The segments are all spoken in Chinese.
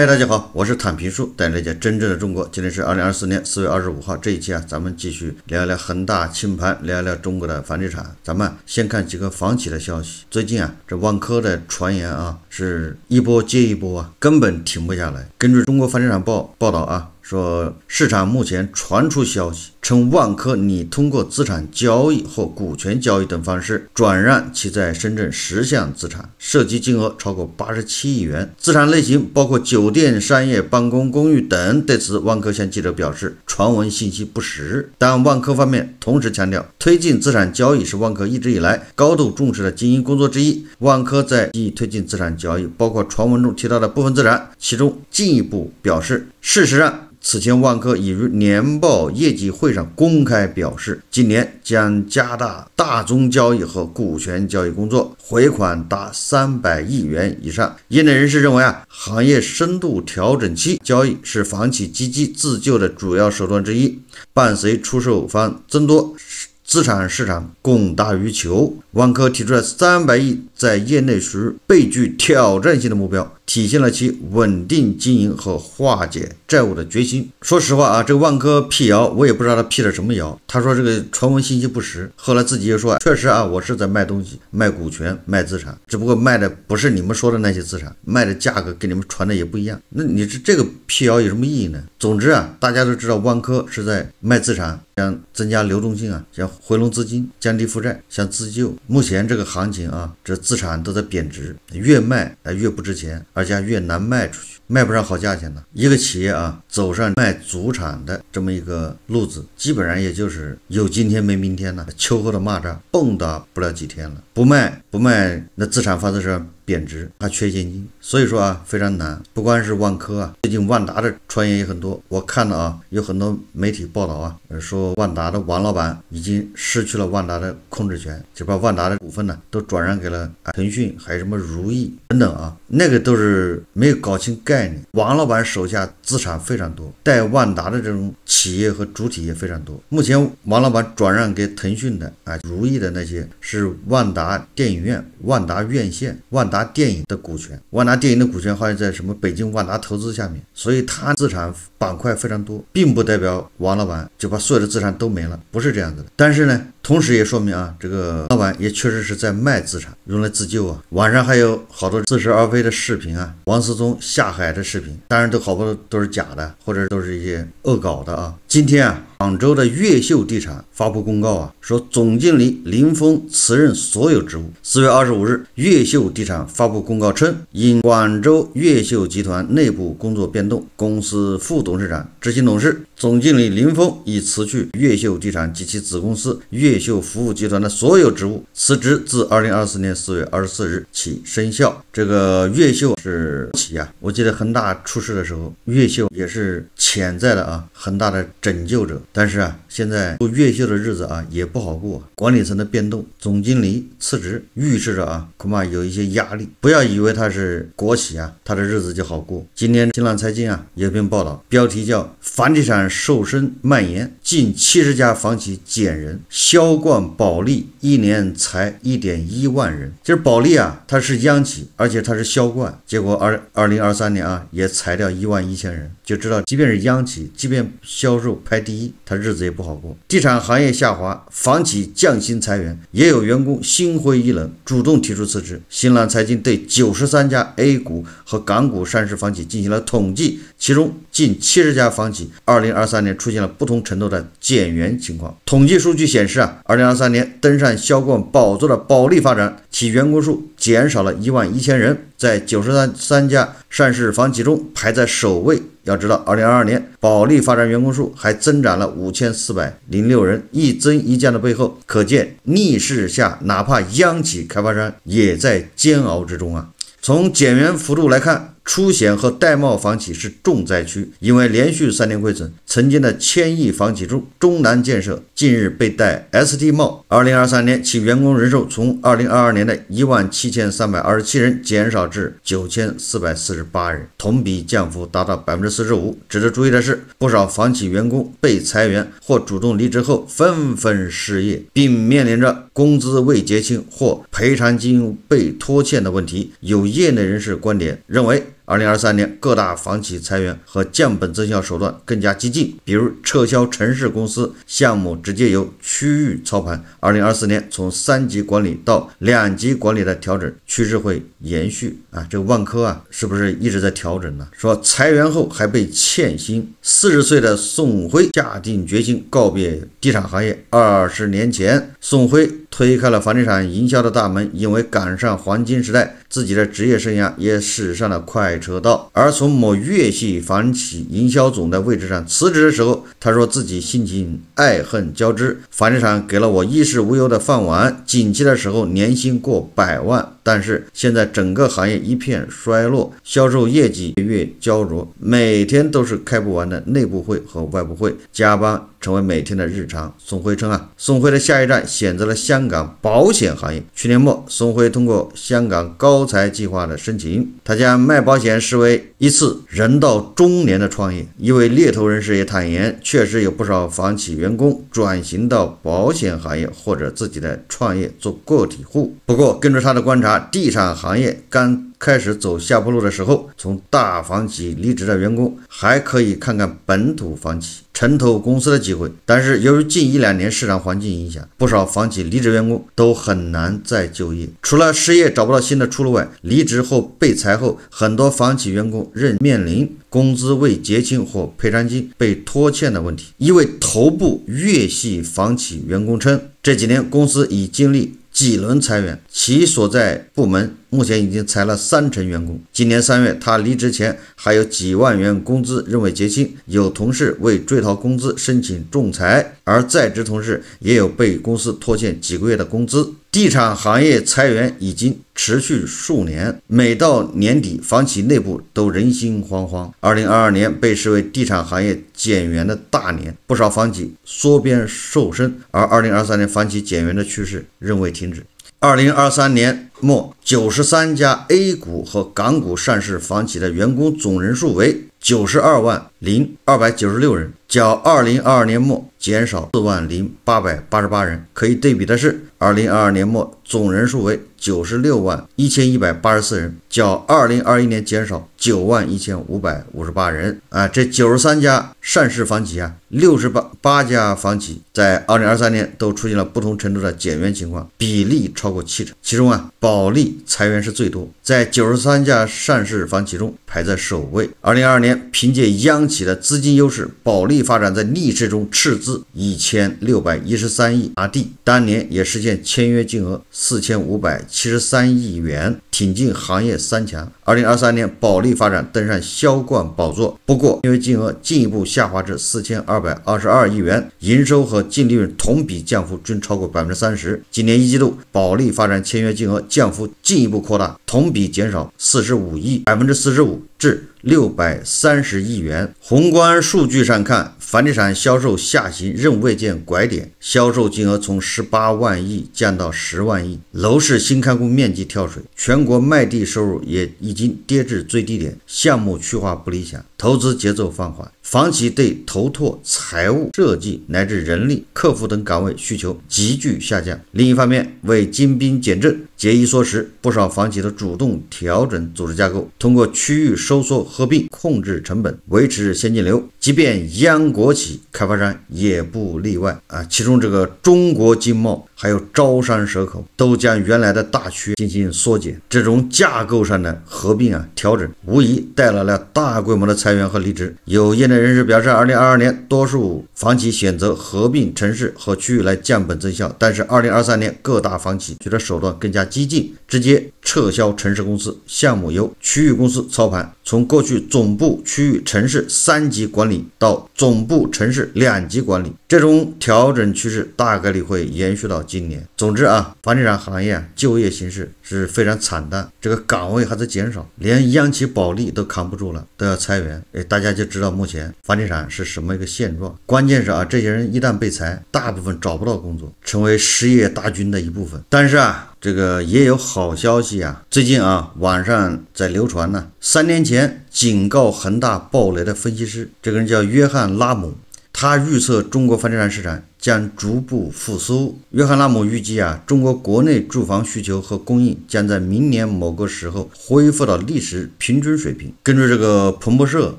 嗨，大家好，我是坦平树，带你了解真正的中国。今天是二零二四年四月二十五号，这一期啊，咱们继续聊一聊恒大清盘，聊一聊中国的房地产。咱们先看几个房企的消息。最近啊，这万科的传言啊，是一波接一波啊，根本停不下来。根据《中国房地产报》报道啊，说市场目前传出消息。称万科拟通过资产交易或股权交易等方式转让其在深圳十项资产，涉及金额超过八十七亿元，资产类型包括酒店、商业、办公、公寓等。对此，万科向记者表示，传闻信息不实。但万科方面同时强调，推进资产交易是万科一直以来高度重视的经营工作之一。万科在积推进资产交易，包括传闻中提到的部分资产，其中进一步表示，事实上此前万科已于年报业绩会。会上公开表示，今年将加大大宗交易和股权交易工作，回款达三百亿元以上。业内人士认为啊，行业深度调整期交易是房企积极自救的主要手段之一，伴随出售方增多，资产市场供大于求。万科提出了三百亿在业内属于备具挑战性的目标。体现了其稳定经营和化解债务的决心。说实话啊，这个万科辟谣，我也不知道他辟的什么谣。他说这个传闻信息不实，后来自己又说，确实啊，我是在卖东西，卖股权，卖资产，只不过卖的不是你们说的那些资产，卖的价格跟你们传的也不一样。那你这这个辟谣有什么意义呢？总之啊，大家都知道万科是在卖资产，想增加流动性啊，想回笼资金，降低负债，想自救。目前这个行情啊，这资产都在贬值，越卖啊越不值钱。越难卖出去，卖不上好价钱的。一个企业啊，走上卖祖产的这么一个路子，基本上也就是有今天没明天了。秋后的蚂蚱蹦跶不了几天了，不卖不卖，那资产发的是。贬值还缺现金，所以说啊非常难。不光是万科啊，最近万达的传言也很多。我看了啊，有很多媒体报道啊，说万达的王老板已经失去了万达的控制权，就把万达的股份呢都转让给了腾讯，还有什么如意等等啊。那个都是没有搞清概念。王老板手下资产非常多，带万达的这种企业和主体也非常多。目前王老板转让给腾讯的啊，如意的那些是万达电影院、万达院线、万达。电影的股权，万达电影的股权好像在什么北京万达投资下面，所以他资产。板块非常多，并不代表王老板就把所有的资产都没了，不是这样子的。但是呢，同时也说明啊，这个老板也确实是在卖资产，用来自救啊。网上还有好多自是而非的视频啊，王思聪下海的视频，当然都好多都是假的，或者都是一些恶搞的啊。今天啊，广州的越秀地产发布公告啊，说总经理林峰辞任所有职务。四月二十五日，越秀地产发布公告称，因广州越秀集团内部工作变动，公司副董。董事长、执行董事、总经理林峰已辞去越秀地产及其子公司越秀服务集团的所有职务，辞职自二零二四年四月二十四日起生效。这个越秀是国企啊，我记得恒大出事的时候，越秀也是潜在的啊恒大的拯救者。但是啊，现在做越秀的日子啊也不好过，管理层的变动，总经理辞职，预示着啊恐怕有一些压力。不要以为他是国企啊，他的日子就好过。今天新浪财经啊有篇报道，标。标题叫“房地产瘦身蔓延，近七十家房企减人，销冠保利一年裁一点一万人”。就是保利啊，它是央企，而且它是销冠，结果二二零二三年啊也裁掉一万一千人，就知道，即便是央企，即便销售排第一，他日子也不好过。地产行业下滑，房企降薪裁员，也有员工心灰意冷，主动提出辞职。新浪财经对九十三家 A 股和港股上市房企进行了统计，其中。近七十家房企，二零二三年出现了不同程度的减员情况。统计数据显示啊，二零二三年登上销冠宝座的保利发展，其员工数减少了一万一千人，在九十三三家上市房企中排在首位。要知道，二零二二年保利发展员工数还增长了五千四百零六人。一增一降的背后，可见逆势下，哪怕央企开发商也在煎熬之中啊。从减员幅度来看。出险和代帽房企是重灾区，因为连续三年亏损。曾经的千亿房企中，中南建设近日被戴 S t 帽。二零二三年，其员工人数从二零二二年的一万七千三百二十七人减少至九千四百四十八人，同比降幅达到百分之四十五。值得注意的是，不少房企员工被裁员或主动离职后，纷纷失业，并面临着工资未结清或赔偿金被拖欠的问题。有业内人士观点认为。二零二三年，各大房企裁员和降本增效手段更加激进，比如撤销城市公司项目，直接由区域操盘。二零二四年，从三级管理到两级管理的调整趋势会延续啊！这个万科啊，是不是一直在调整呢？说裁员后还被欠薪，四十岁的宋辉下定决心告别地产行业。二十年前，宋辉。推开了房地产营销的大门，因为赶上黄金时代，自己的职业生涯也驶上了快车道。而从某粤系房企营销总的位置上辞职的时候，他说自己心情爱恨交织。房地产给了我衣食无忧的饭碗，景气的时候年薪过百万，但是现在整个行业一片衰落，销售业绩月月焦灼，每天都是开不完的内部会和外部会，加班成为每天的日常。宋辉称啊，宋辉的下一站选择了香。香港保险行业去年末，宋辉通过香港高才计划的申请，他将卖保险视为。一次人到中年的创业，一位猎头人士也坦言，确实有不少房企员工转型到保险行业或者自己的创业做个体户。不过，根据他的观察，地产行业刚开始走下坡路的时候，从大房企离职的员工还可以看看本土房企、城投公司的机会。但是，由于近一两年市场环境影响，不少房企离职员工都很难再就业。除了失业找不到新的出路外，离职后被裁后，很多房企员工。仍面临工资未结清或赔偿金被拖欠的问题。一位头部粤系房企员工称，这几年公司已经历几轮裁员，其所在部门。目前已经裁了三成员工。今年三月，他离职前还有几万元工资仍未结清，有同事为追讨工资申请仲裁，而在职同事也有被公司拖欠几个月的工资。地产行业裁员已经持续数年，每到年底，房企内部都人心惶惶。二零二二年被视为地产行业减员的大年，不少房企缩编瘦身，而二零二三年房企减员的趋势仍未停止。二零二三年末，九十三家 A 股和港股上市房企的员工总人数为。九十二万零二百九十六人，较二零二二年末减少四万零八百八十八人。可以对比的是，二零二二年末总人数为九十六万一千一百八十四人，较二零二一年减少九万一千五百五十八人。啊，这九十三家上市房企啊，六十八八家房企在二零二三年都出现了不同程度的减员情况，比例超过七成。其中啊，保利裁员是最多。在九十三家上市房企中排在首位。二零二二年，凭借央企的资金优势，保利发展在逆势中斥资一千六百一十三亿拿地，当年也实现签约金额四千五百七十三亿元，挺进行业三强。二零二三年，保利发展登上销冠宝座。不过，因为金额进一步下滑至四千二百二十二亿元，营收和净利润同比降幅均超过百分之三十。今年一季度，保利发展签约金额降幅进一步扩大，同比减少四十五亿，百分之四十五至六百三十亿元。宏观数据上看。房地产销售下行仍未见拐点，销售金额从十八万亿降到十万亿，楼市新开工面积跳水，全国卖地收入也已经跌至最低点，项目去化不理想。投资节奏放缓，房企对投拓、财务、设计乃至人力、客服等岗位需求急剧下降。另一方面，为精兵简政、节衣缩食，不少房企都主动调整组织架构，通过区域收缩、合并控制成本，维持现金流。即便央国企开发商也不例外啊！其中，这个中国经贸还有招商蛇口都将原来的大区进行缩减，这种架构上的合并啊调整，无疑带来了大规模的裁员和离职。有业内人士表示，二零二二年多数房企选择合并城市和区域来降本增效，但是二零二三年各大房企觉得手段更加激进，直接。撤销城市公司项目由区域公司操盘，从过去总部、区域、城市三级管理到总部、城市两级管理，这种调整趋势大概率会延续到今年。总之啊，房地产行业就业形势是非常惨淡，这个岗位还在减少，连央企保利都扛不住了，都要裁员。哎，大家就知道目前房地产是什么一个现状。关键是啊，这些人一旦被裁，大部分找不到工作，成为失业大军的一部分。但是啊。这个也有好消息啊！最近啊，网上在流传呢。三年前警告恒大暴雷的分析师，这个人叫约翰·拉姆，他预测中国房地产市场。将逐步复苏。约翰拉姆预计啊，中国国内住房需求和供应将在明年某个时候恢复到历史平均水平。根据这个彭博社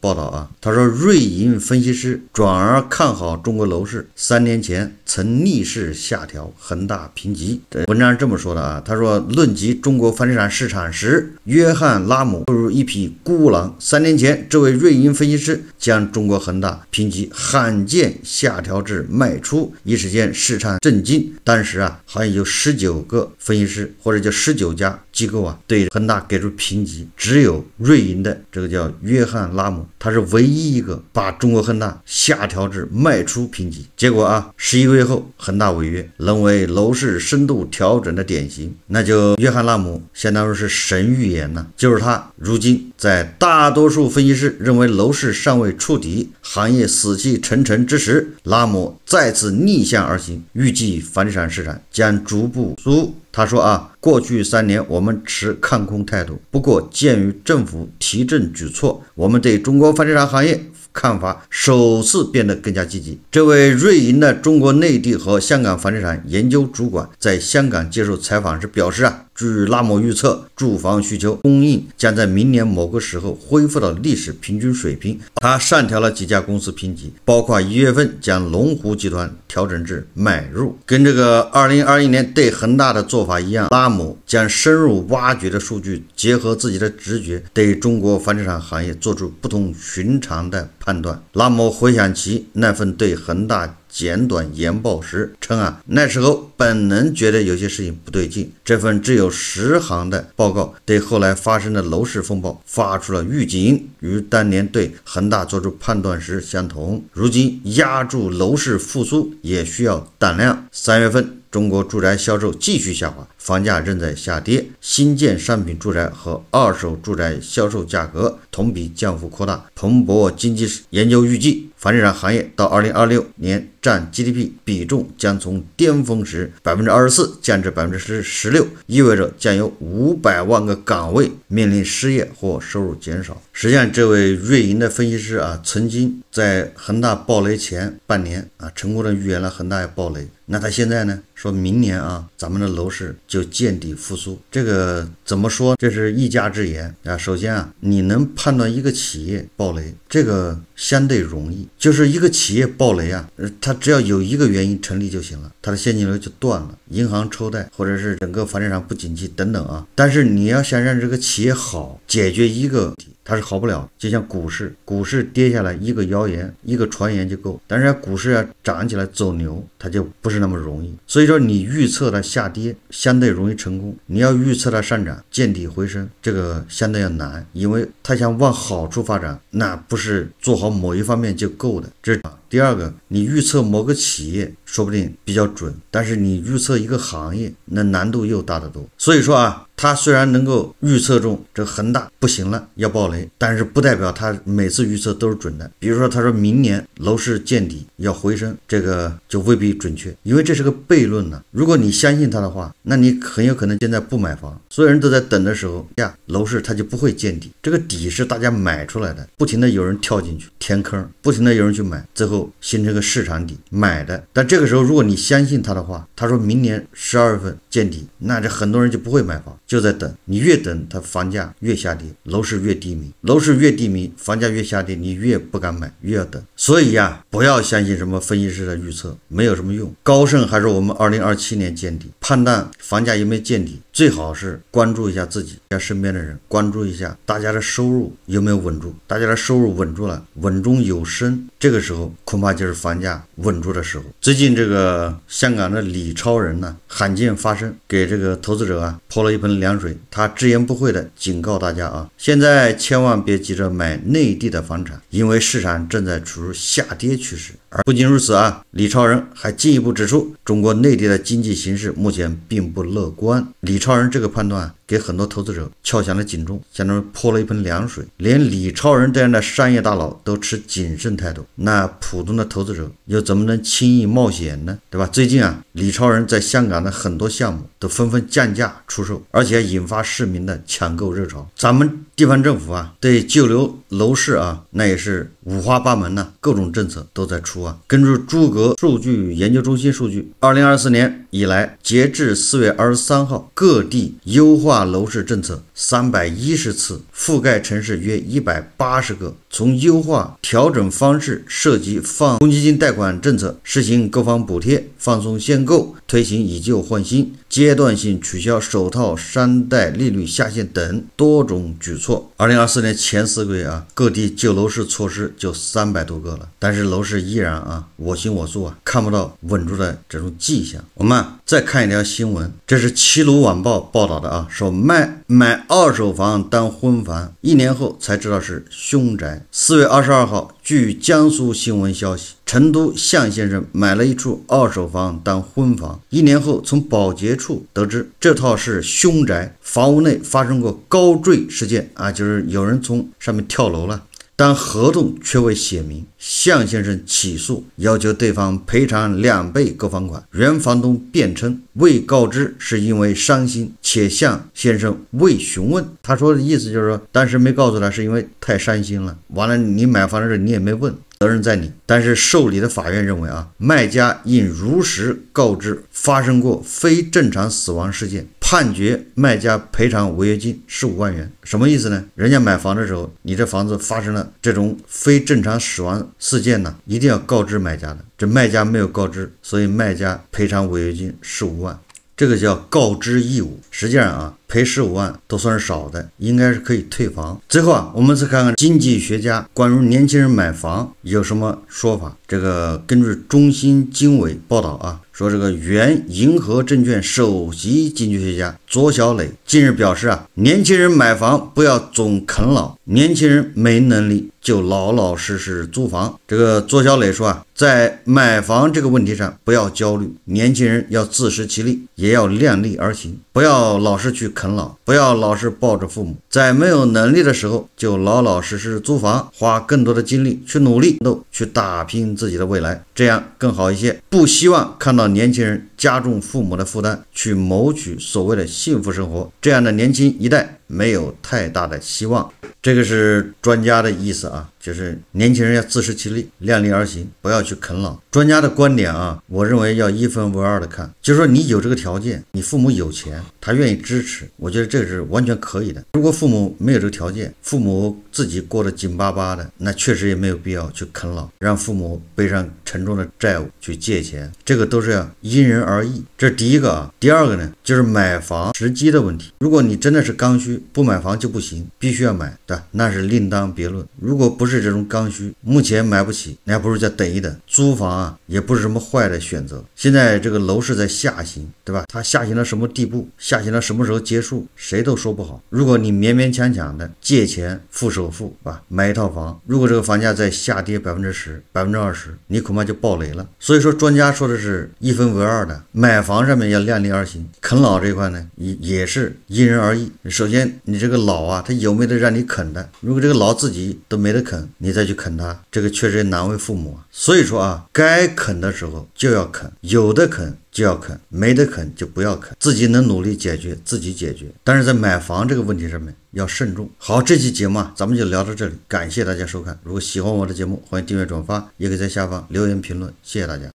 报道啊，他说瑞银分析师转而看好中国楼市。三年前曾逆势下调恒大评级这文章是这么说的啊，他说论及中国房地产市场时，约翰拉姆如一匹孤狼。三年前，这位瑞银分析师将中国恒大评级罕见下调至卖出。一时间市场震惊，当时啊，好像有十九个分析师或者叫十九家机构啊，对恒大给出评级，只有瑞银的这个叫约翰拉姆，他是唯一一个把中国恒大下调至卖出评级。结果啊，十一个月后恒大违约，沦为楼市深度调整的典型。那就约翰拉姆相当于是神预言呢，就是他。如今在大多数分析师认为楼市尚未触底、行业死气沉沉之时，拉姆再次。逆向而行，预计房地产市场将逐步复苏。他说啊，过去三年我们持看空态度，不过鉴于政府提振举措，我们对中国房地产行业看法首次变得更加积极。这位瑞银的中国内地和香港房地产研究主管在香港接受采访时表示啊。据拉姆预测，住房需求供应将在明年某个时候恢复到历史平均水平。他上调了几家公司评级，包括一月份将龙湖集团调整至买入，跟这个二零二一年对恒大的做法一样。拉姆将深入挖掘的数据，结合自己的直觉，对中国房地产行业做出不同寻常的判断。拉姆回想起那份对恒大。简短研报时称啊，那时候本能觉得有些事情不对劲。这份只有十行的报告，对后来发生的楼市风暴发出了预警，与当年对恒大做出判断时相同。如今压住楼市复苏也需要胆量。三月份，中国住宅销售继续下滑，房价仍在下跌，新建商品住宅和二手住宅销售价格同比降幅扩大。彭博经济研究预计。房地产行业到二零二六年占 GDP 比重将从巅峰时百分之二十四降至百分之十十六，意味着将有五百万个岗位面临失业或收入减少。实际上，这位瑞银的分析师啊，曾经在恒大暴雷前半年啊，成功的预言了恒大要暴雷。那他现在呢？说明年啊，咱们的楼市就见底复苏。这个怎么说？这是一家之言啊。首先啊，你能判断一个企业暴雷，这个相对容易。就是一个企业爆雷啊，呃，它只要有一个原因成立就行了，它的现金流就断了，银行抽贷，或者是整个房地产不景气等等啊。但是你要想让这个企业好，解决一个。它是好不了，就像股市，股市跌下来一个谣言、一个传言就够。但是要股市要涨起来走牛，它就不是那么容易。所以说，你预测它下跌相对容易成功，你要预测它上涨见底回升，这个相对要难，因为它想往好处发展，那不是做好某一方面就够的，这道第二个，你预测某个企业说不定比较准，但是你预测一个行业，那难度又大得多。所以说啊，他虽然能够预测中这恒大不行了要暴雷，但是不代表他每次预测都是准的。比如说他说明年楼市见底要回升，这个就未必准确，因为这是个悖论呢。如果你相信他的话，那你很有可能现在不买房，所有人都在等的时候呀，楼市它就不会见底。这个底是大家买出来的，不停的有人跳进去填坑，不停的有人去买，最后。形成个市场底买的，但这个时候如果你相信他的话，他说明年十二月份见底，那这很多人就不会买房，就在等。你越等，它房价越下跌，楼市越低迷，楼市越低迷，房价越下跌，你越不敢买，越要等。所以呀，不要相信什么分析师的预测，没有什么用。高盛还是我们二零二七年见底，判断房价有没有见底，最好是关注一下自己，家身边的人，关注一下大家的收入有没有稳住，大家的收入稳住了，稳中有升，这个时候。恐怕就是房价稳住的时候。最近这个香港的李超人呢，罕见发声，给这个投资者啊泼了一盆凉水。他直言不讳的警告大家啊，现在千万别急着买内地的房产，因为市场正在处于下跌趋势。而不仅如此啊，李超人还进一步指出，中国内地的经济形势目前并不乐观。李超人这个判断给很多投资者敲响了警钟，相当于泼了一盆凉水。连李超人这样的商业大佬都持谨慎态度，那普通的投资者又怎么能轻易冒险呢？对吧？最近啊，李超人在香港的很多项目都纷纷降价出售，而且引发市民的抢购热潮。咱们地方政府啊，对旧楼。楼市啊，那也是五花八门呐，各种政策都在出啊。根据诸葛数据研究中心数据，二零二四年以来，截至四月二十三号，各地优化楼市政策三百一十次，覆盖城市约一百八十个。从优化调整方式，涉及放公积金贷款政策，实行购房补贴，放松限购，推行以旧换新，阶段性取消首套三贷利率下限等多种举措。二零二四年前四个月啊，各地救楼市措施就三百多个了，但是楼市依然啊我行我素啊，看不到稳住的这种迹象。我们。再看一条新闻，这是《齐鲁晚报》报道的啊，说卖买二手房当婚房，一年后才知道是凶宅。四月二十二号，据江苏新闻消息，成都向先生买了一处二手房当婚房，一年后从保洁处得知这套是凶宅，房屋内发生过高坠事件啊，就是有人从上面跳楼了。但合同却未写明，向先生起诉要求对方赔偿两倍购房款。原房东辩称未告知是因为伤心，且向先生未询问。他说的意思就是说，当时没告诉他是因为太伤心了。完了，你买房的时候你也没问，责任在你。但是受理的法院认为啊，卖家应如实告知发生过非正常死亡事件。判决卖家赔偿违约金十五万元，什么意思呢？人家买房的时候，你这房子发生了这种非正常死亡事件呢，一定要告知买家的。这卖家没有告知，所以卖家赔偿违约金十五万，这个叫告知义务。实际上啊，赔十五万都算是少的，应该是可以退房。最后啊，我们再看看经济学家关于年轻人买房有什么说法。这个根据中新经纬报道啊。说这个原银河证券首席经济学家左小磊近日表示啊，年轻人买房不要总啃老，年轻人没能力就老老实实租房。这个左小磊说啊。在买房这个问题上，不要焦虑。年轻人要自食其力，也要量力而行，不要老是去啃老，不要老是抱着父母。在没有能力的时候，就老老实实租房，花更多的精力去努力奋斗，去打拼自己的未来，这样更好一些。不希望看到年轻人。加重父母的负担去谋取所谓的幸福生活，这样的年轻一代没有太大的希望。这个是专家的意思啊，就是年轻人要自食其力，量力而行，不要去啃老。专家的观点啊，我认为要一分为二的看，就说你有这个条件，你父母有钱，他愿意支持，我觉得这是完全可以的。如果父母没有这个条件，父母自己过得紧巴巴的，那确实也没有必要去啃老，让父母背上沉重的债务去借钱，这个都是要因人而。而异，这是第一个啊。第二个呢，就是买房时机的问题。如果你真的是刚需，不买房就不行，必须要买的，那是另当别论。如果不是这种刚需，目前买不起，你还不如再等一等。租房啊，也不是什么坏的选择。现在这个楼市在下行，对吧？它下行到什么地步？下行到什么时候结束？谁都说不好。如果你勉勉强强的借钱付首付，啊，买一套房，如果这个房价再下跌百分之十、百分之二十，你恐怕就爆雷了。所以说，专家说的是“一分为二”的，买房上面要量力而行。啃老这一块呢，也也是因人而异。首先，你这个老啊，他有没得让你啃的？如果这个老自己都没得啃，你再去啃他，这个确实难为父母啊。所以说。啊，该啃的时候就要啃，有的啃就要啃，没得啃就不要啃。自己能努力解决，自己解决。但是在买房这个问题上面要慎重。好，这期节目啊，咱们就聊到这里，感谢大家收看。如果喜欢我的节目，欢迎订阅转发，也可以在下方留言评论。谢谢大家。